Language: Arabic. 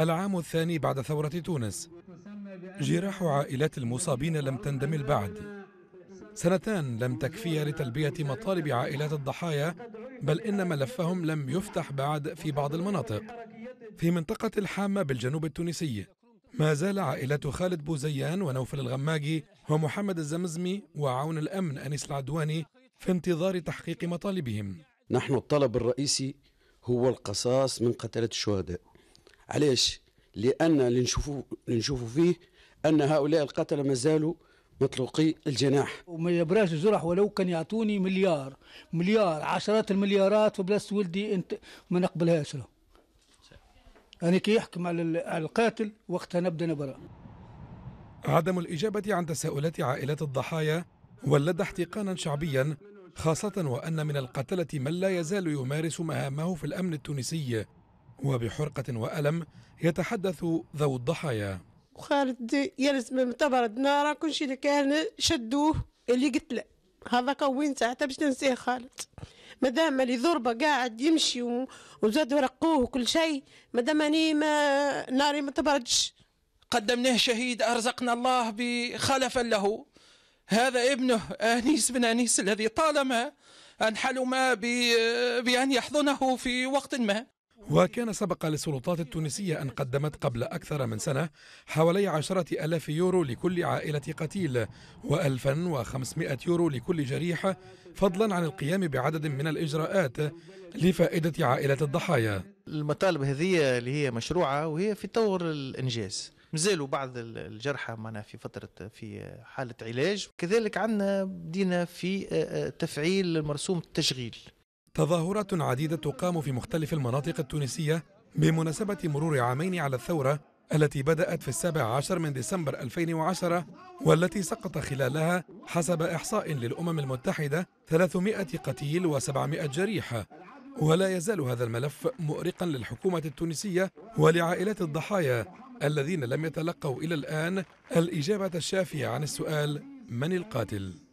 العام الثاني بعد ثورة تونس جراح عائلات المصابين لم تندمل بعد سنتان لم تكفيا لتلبية مطالب عائلات الضحايا بل إن ملفهم لم يفتح بعد في بعض المناطق في منطقة الحامة بالجنوب التونسي ما زال عائلات خالد بوزيان ونوفل الغماجي ومحمد الزمزمي وعون الأمن أنيس العدواني في انتظار تحقيق مطالبهم نحن الطلب الرئيسي هو القصاص من قتلة الشهداء علاش لان اللي نشوفوا اللي نشوفوا فيه ان هؤلاء القتله مازالوا مطلوقي الجناح وما يبراش جرح ولو كان يعطوني مليار مليار عشرات المليارات في بلاصه ولدي انت ما نقبلهاش انا يعني كي يحكم على على القاتل وقتها نبدا نبرا عدم الإجابة عن تساؤلات عائلات الضحايا ولد احتقانا شعبيا خاصة وأن من القتلة من لا يزال يمارس مهامه في الأمن التونسي وبحرقة وألم يتحدث ذو الضحايا خالد يلزم المعتبر دنارة كل شيء اللي كان شدوه اللي قتله هذاك وين ساعتها باش ننساه خالد مادام اللي ضربه قاعد يمشي وزادوا ورقوه وكل شيء مادام اني ما ناري ما تبردش قدمناه شهيد ارزقنا الله بخلفا له هذا ابنه انيس بن انيس الذي طالما حلم بان يحضنه في وقت ما وكان سبق للسلطات التونسية أن قدمت قبل أكثر من سنة حوالي عشرة ألاف يورو لكل عائلة قتيل وألفا وخمسمائة يورو لكل جريح فضلا عن القيام بعدد من الإجراءات لفائدة عائلة الضحايا المطالب هذه اللي هي مشروعة وهي في طور الإنجاز مازالوا بعض الجرحى معنا في فترة في حالة علاج كذلك عندنا بدينا في آه، آه، تفعيل مرسوم التشغيل تظاهرات عديدة تقام في مختلف المناطق التونسية بمناسبة مرور عامين على الثورة التي بدأت في السابع عشر من ديسمبر 2010 والتي سقط خلالها حسب إحصاء للأمم المتحدة 300 قتيل و700 جريح ولا يزال هذا الملف مؤرقا للحكومة التونسية ولعائلات الضحايا الذين لم يتلقوا إلى الآن الإجابة الشافية عن السؤال من القاتل؟